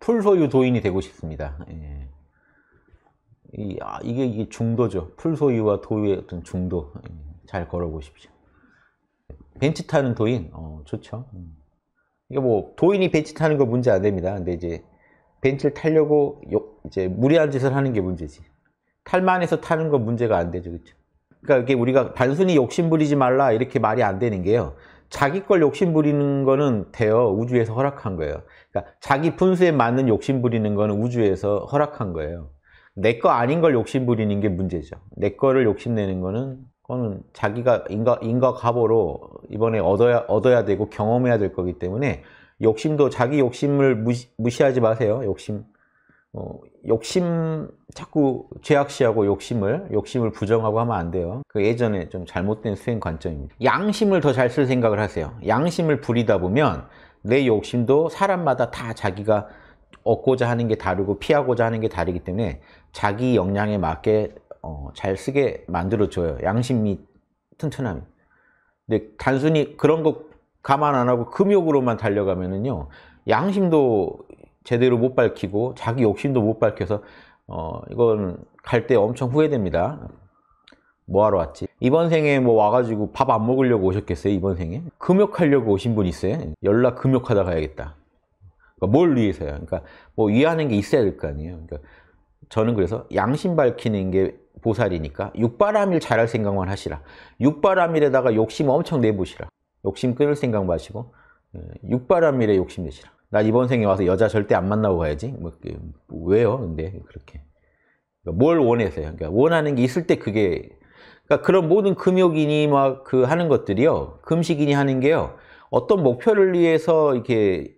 풀소유도인이 되고 싶습니다. 예. 이, 아, 이게, 이게 중도죠. 풀소유와 도유의 어떤 중도. 예. 잘 걸어보십시오. 벤치 타는 도인, 어, 좋죠. 음. 이게 뭐, 도인이 벤치 타는 거 문제 안 됩니다. 근데 이제, 벤치를 타려고 욕, 이제 무리한 짓을 하는 게 문제지. 탈만해서 타는 건 문제가 안 되죠. 그렇 그러니까 이게 우리가 단순히 욕심 부리지 말라 이렇게 말이 안 되는 게요. 자기 걸 욕심 부리는 거는 돼요. 우주에서 허락한 거예요. 그러니까 자기 분수에 맞는 욕심 부리는 거는 우주에서 허락한 거예요. 내 거 아닌 걸 욕심 부리는 게 문제죠. 내 거를 욕심내는 거는 그거는 자기가 인과, 인과 갑오로 이번에 얻어야, 얻어야 되고 경험해야 될 거기 때문에 욕심도 자기 욕심을 무시, 무시하지 마세요. 욕심. 어, 욕심 자꾸 죄악시하고 욕심을 욕심을 부정하고 하면 안 돼요 그 예전에 좀 잘못된 수행 관점입니다 양심을 더 잘 쓸 생각을 하세요 양심을 부리다 보면 내 욕심도 사람마다 다 자기가 얻고자 하는 게 다르고 피하고자 하는 게 다르기 때문에 자기 역량에 맞게 어, 잘 쓰게 만들어줘요 양심이 튼튼함 근데 단순히 그런 거 감안 안 하고 금욕으로만 달려가면은요 양심도 제대로 못 밝히고 자기 욕심도 못 밝혀서 어 이건 갈 때 엄청 후회됩니다 뭐하러 왔지? 이번 생에 뭐 와가지고 밥 안 먹으려고 오셨겠어요? 이번 생에? 금욕하려고 오신 분 있어요? 연락 금욕하다 가야겠다 그러니까 뭘 위해서요? 그러니까 뭐 위하는 게 있어야 될 거 아니에요 그러니까 저는 그래서 양심 밝히는 게 보살이니까 육바람일 잘할 생각만 하시라 육바람일에다가 욕심 엄청 내보시라 욕심 끊을 생각 마시고 예, 육바람일에 욕심 내시라 나 이번 생에 와서 여자 절대 안 만나고 가야지. 뭐, 왜요? 근데 그렇게. 그러니까 뭘 원해서요? 그러니까 원하는 게 있을 때 그게 그러니까 그런 모든 금욕이니 막 그 하는 것들이요. 금식이니 하는 게요. 어떤 목표를 위해서 이렇게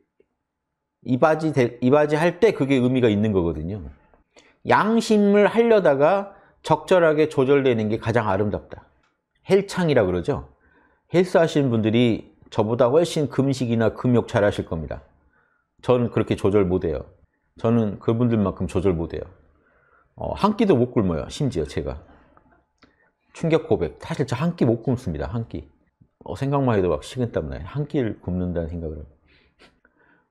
이바지 대, 이바지 할 때 그게 의미가 있는 거거든요. 양심을 하려다가 적절하게 조절되는 게 가장 아름답다. 헬창이라 그러죠. 헬스 하시는 분들이 저보다 훨씬 금식이나 금욕 잘 하실 겁니다. 저는 그렇게 조절 못해요 저는 그분들만큼 조절 못해요 어, 한 끼도 못 굶어요 심지어 제가 충격 고백 사실 저 한 끼 못 굶습니다 한끼 어, 생각만 해도 막 식은땀 나요 한 끼를 굶는다는 생각을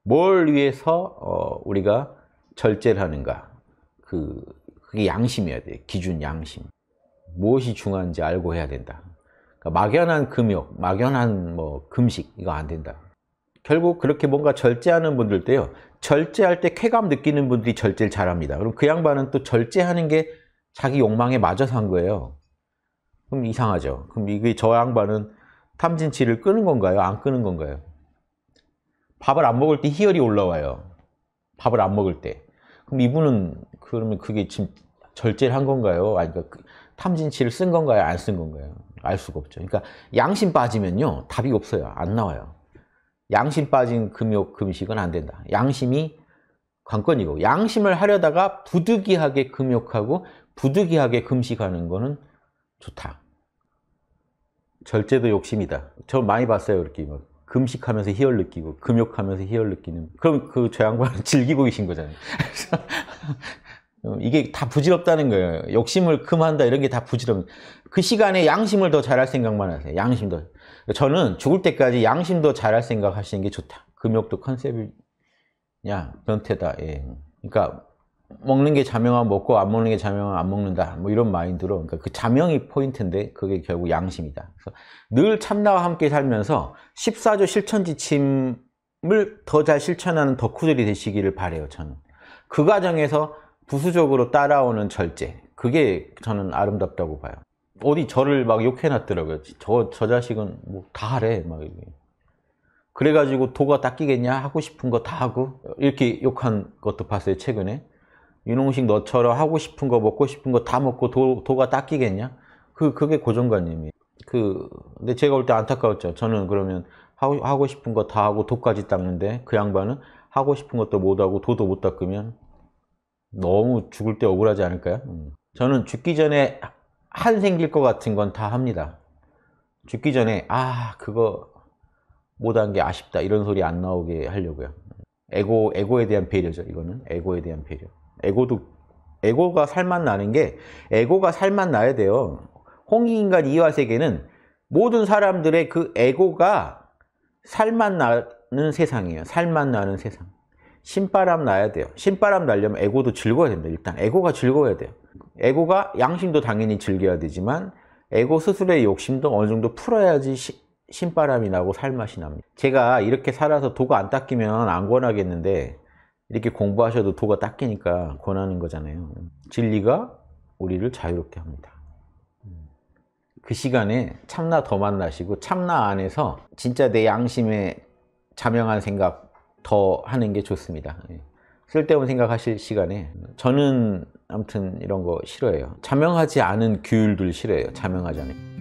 뭘 위해서 어, 우리가 절제를 하는가 그, 그게 양심이어야 돼 기준 양심 무엇이 중요한지 알고 해야 된다 그러니까 막연한 금욕 막연한 뭐 금식 이거 안 된다 결국 그렇게 뭔가 절제하는 분들 때요. 절제할 때 쾌감 느끼는 분들이 절제를 잘합니다. 그럼 그 양반은 또 절제하는 게 자기 욕망에 맞아서 한 거예요. 그럼 이상하죠. 그럼 이게 저 양반은 탐진치를 끄는 건가요? 안 끄는 건가요? 밥을 안 먹을 때 희열이 올라와요. 밥을 안 먹을 때. 그럼 이분은 그러면 그게 지금 절제를 한 건가요? 아니 그러니까 그 탐진치를 쓴 건가요? 안 쓴 건가요? 알 수가 없죠. 그러니까 양심 빠지면요. 답이 없어요. 안 나와요. 양심 빠진 금욕, 금식은 안 된다. 양심이 관건이고 양심을 하려다가 부득이하게 금욕하고 부득이하게 금식하는 거는 좋다. 절제도 욕심이다. 저 많이 봤어요. 이렇게 막 금식하면서 희열 느끼고 금욕하면서 희열 느끼는 그럼 그 저 양반은 즐기고 계신 거잖아요. 어, 이게 다 부질없다는 거예요. 욕심을 금한다 이런 게 다 부질없는 그 시간에 양심을 더 잘할 생각만 하세요. 양심도. 저는 죽을 때까지 양심도 잘할 생각 하시는 게 좋다. 금욕도 컨셉이냐 변태다. 예. 그러니까 먹는 게자명한 먹고 안 먹는 게자명한안 먹는다 뭐 이런 마인드로 그러니까 그 자명이 포인트인데 그게 결국 양심이다 그래서 늘 참나와 함께 살면서 14조 실천지침을 더 잘 실천하는 덕후들이 되시기를 바래요 저는 그 과정에서 부수적으로 따라오는 절제 그게 저는 아름답다고 봐요 어디 저를 막 욕해놨더라고요 저, 저 자식은 뭐 다 하래 막 이렇게. 그래가지고 도가 닦이겠냐 하고 싶은 거 다 하고 이렇게 욕한 것도 봤어요 최근에 윤홍식 너처럼 하고 싶은 거 먹고 싶은 거 다 먹고 도, 도가 닦이겠냐 그, 그게 고정관념이에요 그, 근데 제가 볼 때 안타까웠죠 저는 그러면 하고, 하고 싶은 거 다 하고 도까지 닦는데 그 양반은 하고 싶은 것도 못하고 도도 못 닦으면 너무 죽을 때 억울하지 않을까요? 음. 저는 죽기 전에 한 생길 것 같은 건 다 합니다. 죽기 전에 아 그거 못 한 게 아쉽다 이런 소리 안 나오게 하려고요. 에고 에고에 대한 배려죠. 이거는 에고에 대한 배려. 에고도 에고가 살만 나는 게 에고가 살만 나야 돼요. 홍익인간 이화 세계는 모든 사람들의 그 에고가 살만 나는 세상이에요. 살만 나는 세상. 신바람 나야 돼요. 신바람 날려면 에고도 즐거워야 됩니다. 일단 에고가 즐거워야 돼요. 에고가 양심도 당연히 즐겨야 되지만 에고 스스로의 욕심도 어느 정도 풀어야지 시, 신바람이 나고 살맛이 납니다. 제가 이렇게 살아서 도가 안 닦이면 안 권하겠는데 이렇게 공부하셔도 도가 닦이니까 권하는 거잖아요. 진리가 우리를 자유롭게 합니다. 그 시간에 참나 더 만나시고 참나 안에서 진짜 내 양심에 자명한 생각 더 하는 게 좋습니다. 예. 쓸데없는 생각하실 시간에 저는 아무튼 이런 거 싫어해요. 자명하지 않은 규율들 싫어해요. 자명하지 않은.